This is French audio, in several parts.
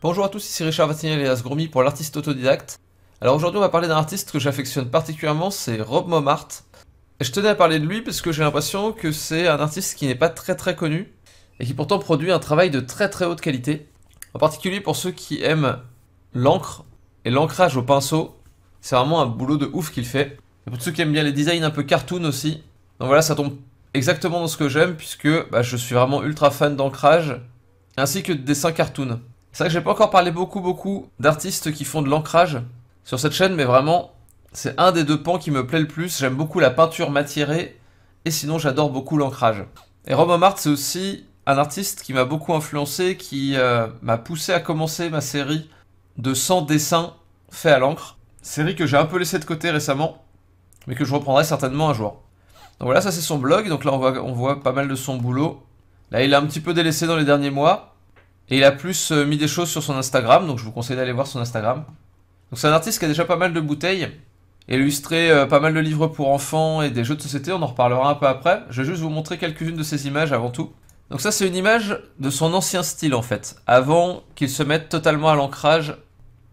Bonjour à tous, ici Richard Vatignel et Asgromi pour l'artiste autodidacte. Alors aujourd'hui on va parler d'un artiste que j'affectionne particulièrement, c'est Rob Momart. Et je tenais à parler de lui parce que j'ai l'impression que c'est un artiste qui n'est pas très très connu et qui pourtant produit un travail de très très haute qualité. En particulier pour ceux qui aiment l'encre et l'ancrage au pinceau, c'est vraiment un boulot de ouf qu'il fait. Et pour ceux qui aiment bien les designs un peu cartoon aussi, donc voilà, ça tombe exactement dans ce que j'aime, puisque bah, je suis vraiment ultra fan d'ancrage, ainsi que de dessins cartoon. C'est vrai que j'ai pas encore parlé beaucoup, beaucoup d'artistes qui font de l'ancrage sur cette chaîne, mais vraiment, c'est un des deux pans qui me plaît le plus. J'aime beaucoup la peinture matérée, et sinon, j'adore beaucoup l'ancrage. Et Romain Marthe, c'est aussi un artiste qui m'a beaucoup influencé, qui euh, m'a poussé à commencer ma série de 100 dessins faits à l'encre. Série que j'ai un peu laissée de côté récemment, mais que je reprendrai certainement un jour. Donc voilà, ça c'est son blog. Donc là, on voit, on voit pas mal de son boulot. Là, il a un petit peu délaissé dans les derniers mois. Et il a plus euh, mis des choses sur son Instagram. Donc je vous conseille d'aller voir son Instagram. Donc c'est un artiste qui a déjà pas mal de bouteilles. Illustré euh, pas mal de livres pour enfants et des jeux de société. On en reparlera un peu après. Je vais juste vous montrer quelques-unes de ses images avant tout. Donc ça, c'est une image de son ancien style en fait. Avant qu'il se mette totalement à l'ancrage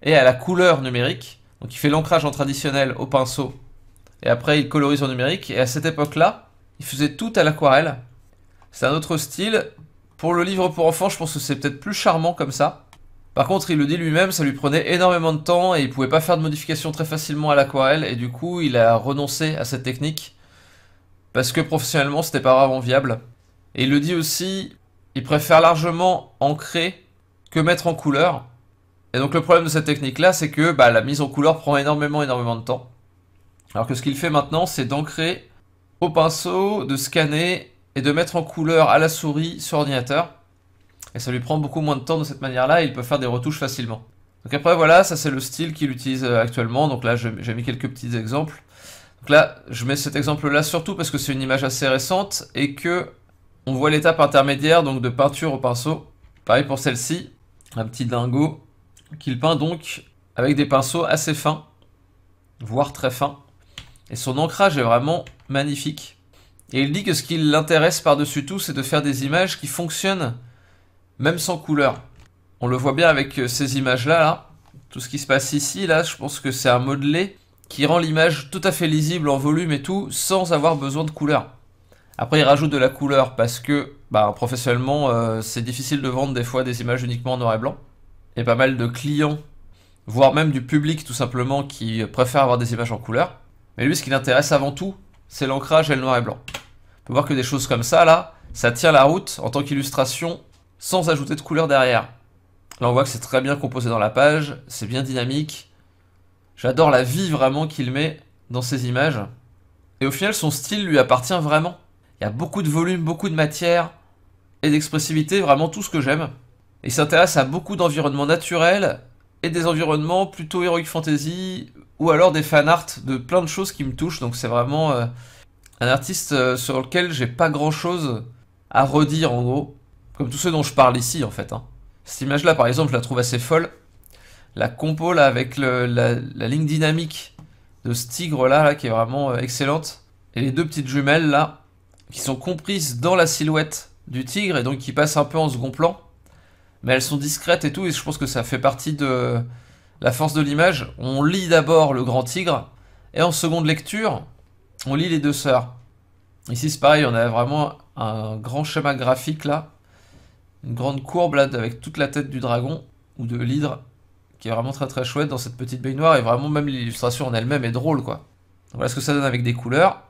et à la couleur numérique. Donc il fait l'ancrage en traditionnel au pinceau et après il colorise en numérique. Et à cette époque-là, il faisait tout à l'aquarelle. C'est un autre style. Pour le livre pour enfants, je pense que c'est peut-être plus charmant comme ça. Par contre, il le dit lui-même, ça lui prenait énormément de temps et il pouvait pas faire de modifications très facilement à l'aquarelle et du coup, il a renoncé à cette technique parce que professionnellement, c'était pas vraiment viable. Et il le dit aussi, il préfère largement ancrer que mettre en couleur. Et donc le problème de cette technique là, c'est que bah, la mise en couleur prend énormément énormément de temps. Alors que ce qu'il fait maintenant, c'est d'ancrer au pinceau, de scanner et de mettre en couleur à la souris sur ordinateur. Et ça lui prend beaucoup moins de temps de cette manière-là et il peut faire des retouches facilement. Donc après voilà, ça c'est le style qu'il utilise euh, actuellement. Donc là j'ai mis quelques petits exemples. Donc là je mets cet exemple là surtout parce que c'est une image assez récente et que on voit l'étape intermédiaire donc de peinture au pinceau. Pareil pour celle-ci, un petit dingo qu'il peint donc avec des pinceaux assez fins, voire très fins. Et son ancrage est vraiment magnifique. Et il dit que ce qui l'intéresse par-dessus tout, c'est de faire des images qui fonctionnent même sans couleur. On le voit bien avec euh, ces images-là. Tout ce qui se passe ici, là, je pense que c'est un modelé qui rend l'image tout à fait lisible en volume et tout, sans avoir besoin de couleur. Après, il rajoute de la couleur parce que, bah, professionnellement, euh, c'est difficile de vendre des fois des images uniquement en noir et blanc. Et pas mal de clients, voire même du public tout simplement, qui préfèrent avoir des images en couleur. Mais lui, ce qui l'intéresse avant tout, c'est l'ancrage et le noir et blanc. On peut voir que des choses comme ça, là, ça tient la route en tant qu'illustration sans ajouter de couleur derrière. Là, on voit que c'est très bien composé dans la page, c'est bien dynamique. J'adore la vie vraiment qu'il met dans ses images. Et au final, son style lui appartient vraiment. Il y a beaucoup de volume, beaucoup de matière et d'expressivité, vraiment tout ce que j'aime. Il s'intéresse à beaucoup d'environnements naturels et des environnements plutôt heroic fantasy ou alors des fan art de plein de choses qui me touchent. Donc c'est vraiment euh, un artiste euh, sur lequel j'ai pas grand chose à redire en gros, comme tous ceux dont je parle ici en fait. Hein. Cette image-là par exemple, je la trouve assez folle. La compo là avec la, ligne dynamique de ce tigre là, qui est vraiment euh, excellente. Et les deux petites jumelles là qui sont comprises dans la silhouette du tigre et donc qui passent un peu en second plan mais elles sont discrètes et tout, et je pense que ça fait partie de la force de l'image. On lit d'abord le grand tigre, et en seconde lecture, on lit les deux sœurs. Ici c'est pareil, on a vraiment un grand schéma graphique là, une grande courbe là avec toute la tête du dragon ou de l'hydre qui est vraiment très très chouette dans cette petite baignoire et vraiment même l'illustration en elle-même est drôle quoi. Voilà ce que ça donne avec des couleurs.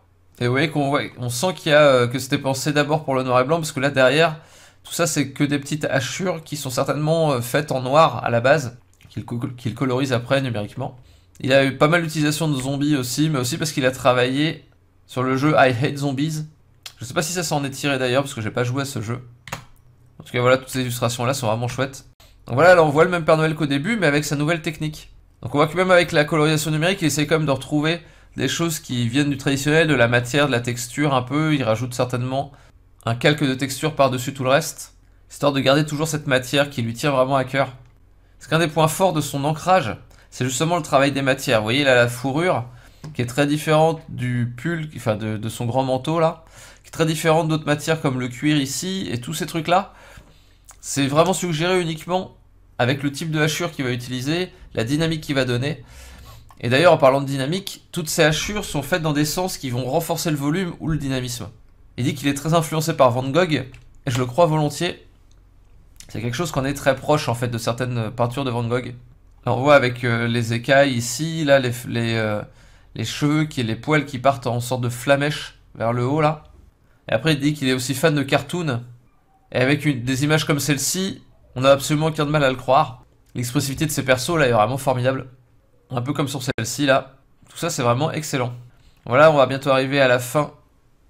Et vous voyez qu'on on sent qu'il a euh, que c'était pensé d'abord pour le noir et blanc parce que là derrière tout ça, c'est que des petites hachures qui sont certainement euh, faites en noir à la base, qu'il colorise après numériquement. Il a eu pas mal d'utilisation de zombies aussi, mais aussi parce qu'il a travaillé sur le jeu I Hate Zombies. Je sais pas si ça s'en est tiré d'ailleurs, parce que j'ai pas joué à ce jeu. En tout cas, voilà, toutes ces illustrations-là sont vraiment chouettes. Donc voilà, alors on voit le même Père Noël qu'au début, mais avec sa nouvelle technique. Donc on voit que même avec la colorisation numérique, il essaie quand même de retrouver des choses qui viennent du traditionnel, de la matière, de la texture un peu. Il rajoute certainement un calque de texture par-dessus tout le reste, histoire de garder toujours cette matière qui lui tient vraiment à cœur. C'est qu'un des points forts de son ancrage, c'est justement le travail des matières. Vous voyez là la fourrure, qui est très différente du pull, enfin de, de son grand manteau là, qui est très différente d'autres matières comme le cuir ici et tous ces trucs là. C'est vraiment suggéré uniquement avec le type de hachure qu'il va utiliser, la dynamique qu'il va donner. Et d'ailleurs, en parlant de dynamique, toutes ces hachures sont faites dans des sens qui vont renforcer le volume ou le dynamisme. Il dit qu'il est très influencé par Van Gogh, et je le crois volontiers. C'est quelque chose qu'on est très proche en fait de certaines peintures de Van Gogh. on voit avec euh, les écailles ici, là les, euh, les, cheveux qui les poils qui partent en sorte de flamèche vers le haut là. Et après il dit qu'il est aussi fan de cartoon. Et avec des images comme celle-ci, on a absolument aucun de mal à le croire. L'expressivité de ces persos là est vraiment formidable. Un peu comme sur celle-ci là. Tout ça c'est vraiment excellent. Voilà, on va bientôt arriver à la fin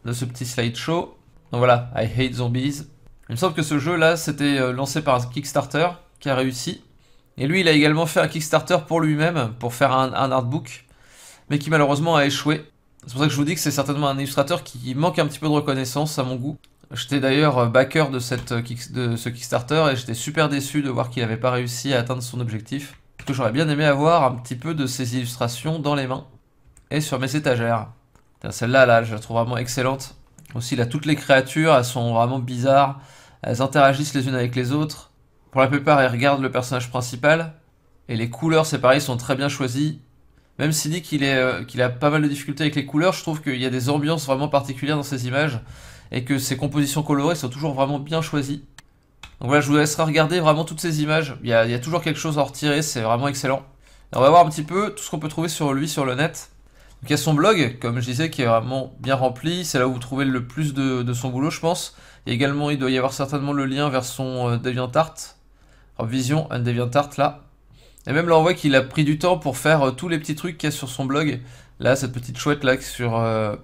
de ce petit slideshow. Donc voilà, I Hate Zombies. Il me semble que ce jeu là, c'était euh, lancé par un Kickstarter, qui a réussi. Et lui, il a également fait un Kickstarter pour lui-même, pour faire un, artbook, mais qui malheureusement a échoué. C'est pour ça que je vous dis que c'est certainement un illustrateur qui manque un petit peu de reconnaissance à mon goût. J'étais d'ailleurs euh, backer de, cette, euh, de ce Kickstarter et j'étais super déçu de voir qu'il n'avait pas réussi à atteindre son objectif. j'aurais bien aimé avoir un petit peu de ses illustrations dans les mains et sur mes étagères. Celle-là, là, je la trouve vraiment excellente. Aussi, là, toutes les créatures, elles sont vraiment bizarres. Elles interagissent les unes avec les autres. Pour la plupart, elles regardent le personnage principal. Et les couleurs, c'est pareil, sont très bien choisies. Même s'il dit euh, qu'il a pas mal de difficultés avec les couleurs, je trouve qu'il y a des ambiances vraiment particulières dans ces images. Et que ces compositions colorées sont toujours vraiment bien choisies. Donc voilà, je vous laisserai regarder vraiment toutes ces images. Il y a, toujours quelque chose à en retirer, c'est vraiment excellent. on va voir un petit peu tout ce qu'on peut trouver sur lui sur le net. Donc il y a son blog, comme je disais, qui est vraiment bien rempli. C'est là où vous trouvez le plus de, son boulot, je pense. également, il doit y avoir certainement le lien vers son euh, DeviantArt. Vision and DeviantArt, là. Et même là, on voit qu'il a pris du temps pour faire euh, tous les petits trucs qu'il y a sur son blog. Là, cette petite chouette, là, sur... Euh,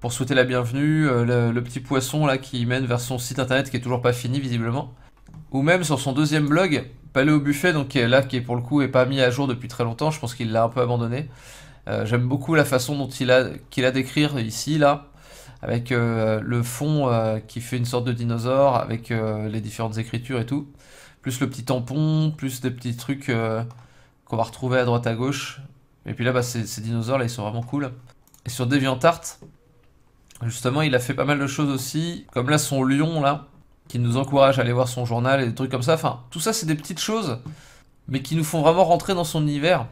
pour souhaiter la bienvenue, le, petit poisson là qui mène vers son site internet qui est toujours pas fini visiblement. Ou même sur son deuxième blog, Palais au buffet, donc là, qui pour le coup est pas mis à jour depuis très longtemps, je pense qu'il l'a un peu abandonné. Euh, j'aime beaucoup la façon dont il a qu'il a d'écrire ici là, avec euh, le fond euh, qui fait une sorte de dinosaure, avec les différentes écritures et tout, plus le petit tampon, plus des petits trucs qu'on va retrouver à droite à gauche. Et puis là, bah, ces, dinosaures là, ils sont vraiment cool. Et sur DeviantArt, justement, il a fait pas mal de choses aussi, comme là son lion là, qui nous encourage à aller voir son journal et des trucs comme ça. Enfin, tout ça, c'est des petites choses, mais qui nous font vraiment rentrer dans son univers.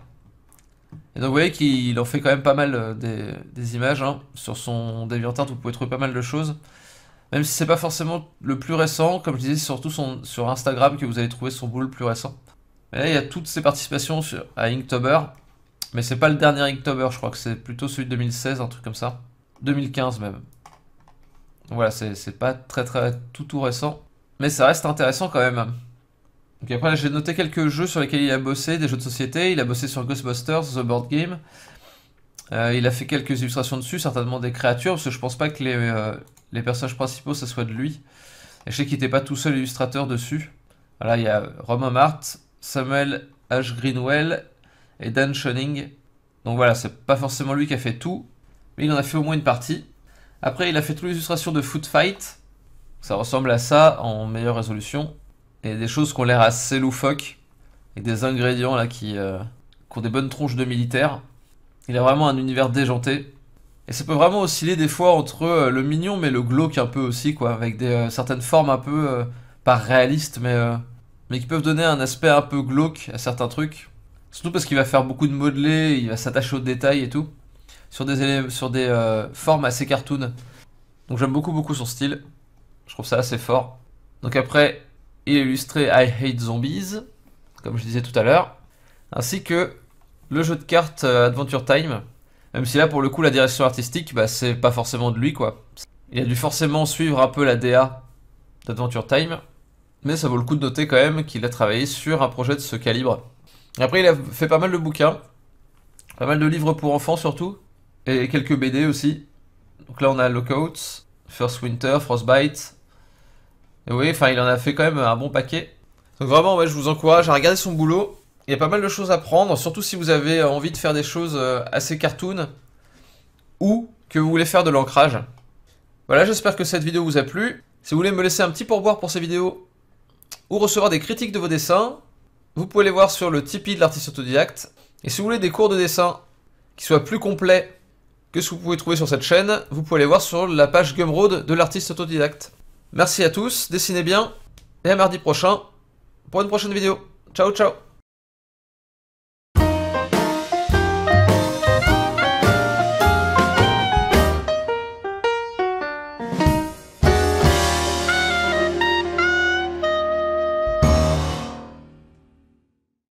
Et donc vous voyez qu'il en fait quand même pas mal euh, des, images. Hein, sur son DeviantArt, vous pouvez trouver pas mal de choses. Même si c'est pas forcément le plus récent, comme je disais, c'est surtout sur Instagram que vous allez trouver son boulot plus récent. Et là, il y a toutes ses participations à Inktober. Mais c'est pas le dernier Inktober, je crois que c'est plutôt celui de 2016, un truc comme ça. 2015 même. voilà, c'est pas très très tout tout récent. Mais ça reste intéressant quand même. Donc après, j'ai noté quelques jeux sur lesquels il a bossé, des jeux de société. Il a bossé sur Ghostbusters, The Board Game. Euh, il a fait quelques illustrations dessus, certainement des créatures, parce que je pense pas que les, euh, personnages principaux, ça soit de lui. Et je sais qu'il n'était pas tout seul illustrateur dessus. Voilà, il y a Romain Mart, Samuel H. Greenwell et Dan Schoening. Donc voilà, c'est pas forcément lui qui a fait tout, mais il en a fait au moins une partie. Après, il a fait toutes les illustrations de Foot Fight. Ça ressemble à ça en meilleure résolution. Et des choses qui ont l'air assez loufoques. Et des ingrédients là qui, euh, ont des bonnes tronches de militaire. Il a vraiment un univers déjanté. Et ça peut vraiment osciller des fois entre euh, le mignon mais le glauque un peu aussi, quoi. Avec des, euh, certaines formes un peu, pas réalistes, mais, mais qui peuvent donner un aspect un peu glauque à certains trucs. Surtout parce qu'il va faire beaucoup de modelés, il va s'attacher aux détails et tout. Sur des, sur des formes assez cartoon. Donc j'aime beaucoup beaucoup son style. Je trouve ça assez fort. Donc après, a illustré I Hate Zombies, comme je disais tout à l'heure, ainsi que le jeu de cartes euh, Adventure Time, même si là pour le coup la direction artistique, bah, c'est pas forcément de lui quoi. Il a dû forcément suivre un peu la DA d'Adventure Time, mais ça vaut le coup de noter quand même qu'il a travaillé sur un projet de ce calibre. Après il a fait pas mal de bouquins, pas mal de livres pour enfants surtout, et quelques BD aussi. Donc là on a lookout First Winter, Frostbite, oui, enfin, il en a fait quand même un bon paquet. Donc vraiment, je vous encourage à regarder son boulot. Il y a pas mal de choses à prendre, surtout si vous avez envie de faire des choses euh, assez cartoon ou que vous voulez faire de l'ancrage. Voilà, j'espère que cette vidéo vous a plu. Si vous voulez me laisser un petit pourboire pour ces vidéos ou recevoir des critiques de vos dessins, vous pouvez les voir sur le Tipeee de l'artiste autodidacte. Et si vous voulez des cours de dessin qui soient plus complets que ce que vous pouvez trouver sur cette chaîne, vous pouvez les voir sur la page Gumroad de l'artiste autodidacte. Merci à tous, dessinez bien, et à mardi prochain pour une prochaine vidéo. Ciao, ciao